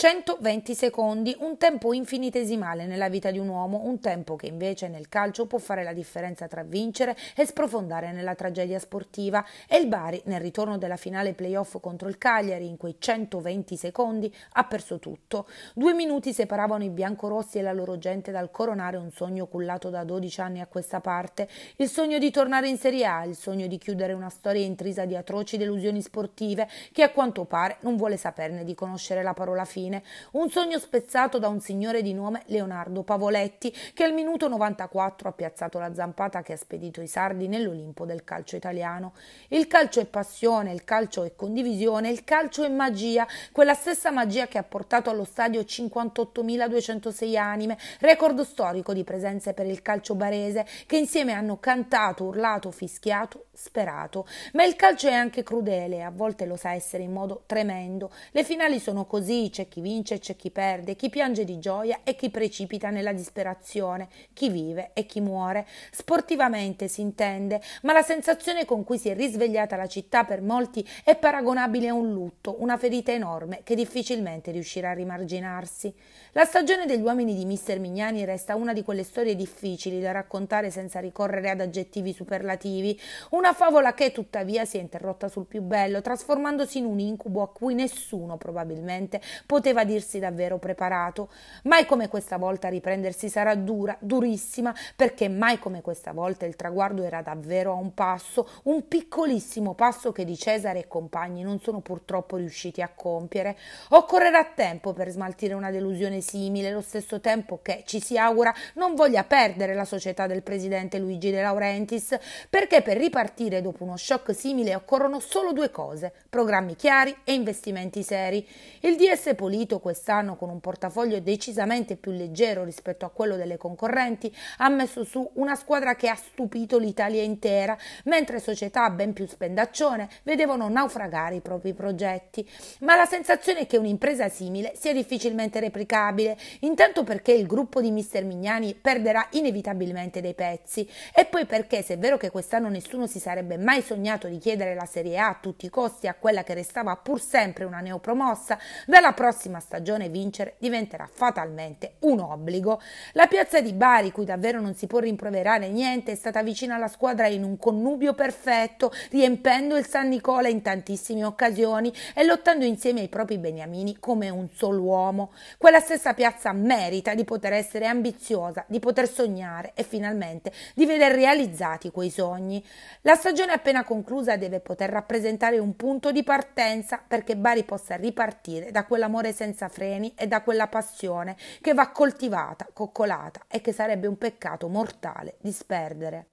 120 secondi, un tempo infinitesimale nella vita di un uomo, un tempo che invece nel calcio può fare la differenza tra vincere e sprofondare nella tragedia sportiva e il Bari nel ritorno della finale playoff contro il Cagliari in quei 120 secondi ha perso tutto. Due minuti separavano i biancorossi e la loro gente dal coronare un sogno cullato da 12 anni a questa parte, il sogno di tornare in Serie A, il sogno di chiudere una storia intrisa di atroci delusioni sportive che a quanto pare non vuole saperne di conoscere la parola fine fine, un sogno spezzato da un signore di nome Leonardo Pavoletti che al minuto 94 ha piazzato la zampata che ha spedito i sardi nell'Olimpo del calcio italiano. Il calcio è passione, il calcio è condivisione, il calcio è magia, quella stessa magia che ha portato allo stadio 58.206 anime, record storico di presenze per il calcio barese che insieme hanno cantato, urlato, fischiato, sperato. Ma il calcio è anche crudele, a volte lo sa essere in modo tremendo. Le finali sono così, c'è chi chi vince e c'è chi perde, chi piange di gioia e chi precipita nella disperazione, chi vive e chi muore. Sportivamente si intende, ma la sensazione con cui si è risvegliata la città per molti è paragonabile a un lutto, una ferita enorme che difficilmente riuscirà a rimarginarsi. La stagione degli uomini di Mister Mignani resta una di quelle storie difficili da raccontare senza ricorrere ad aggettivi superlativi, una favola che tuttavia si è interrotta sul più bello, trasformandosi in un incubo a cui nessuno probabilmente poteva poteva dirsi davvero preparato. Mai come questa volta riprendersi sarà dura, durissima, perché mai come questa volta il traguardo era davvero a un passo, un piccolissimo passo che di Cesare e compagni non sono purtroppo riusciti a compiere. Occorrerà tempo per smaltire una delusione simile, lo stesso tempo che ci si augura non voglia perdere la società del presidente Luigi De Laurentiis, perché per ripartire dopo uno shock simile occorrono solo due cose: programmi chiari e investimenti seri. Il DS politico salito quest'anno con un portafoglio decisamente più leggero rispetto a quello delle concorrenti, ha messo su una squadra che ha stupito l'Italia intera, mentre società ben più spendaccione vedevano naufragare i propri progetti. Ma la sensazione è che un'impresa simile sia difficilmente replicabile, intanto perché il gruppo di mister Mignani perderà inevitabilmente dei pezzi e poi perché se è vero che quest'anno nessuno si sarebbe mai sognato di chiedere la Serie A a tutti i costi a quella che restava pur sempre una neopromossa, dalla prossima prossima stagione vincere diventerà fatalmente un obbligo. La piazza di Bari, cui davvero non si può rimproverare niente, è stata vicina alla squadra in un connubio perfetto, riempendo il San Nicola in tantissime occasioni e lottando insieme ai propri beniamini come un solo uomo. Quella stessa piazza merita di poter essere ambiziosa, di poter sognare e finalmente di veder realizzati quei sogni. La stagione appena conclusa deve poter rappresentare un punto di partenza perché Bari possa ripartire da quell'amore passione senza freni e da quella passione che va coltivata, coccolata e che sarebbe un peccato mortale disperdere.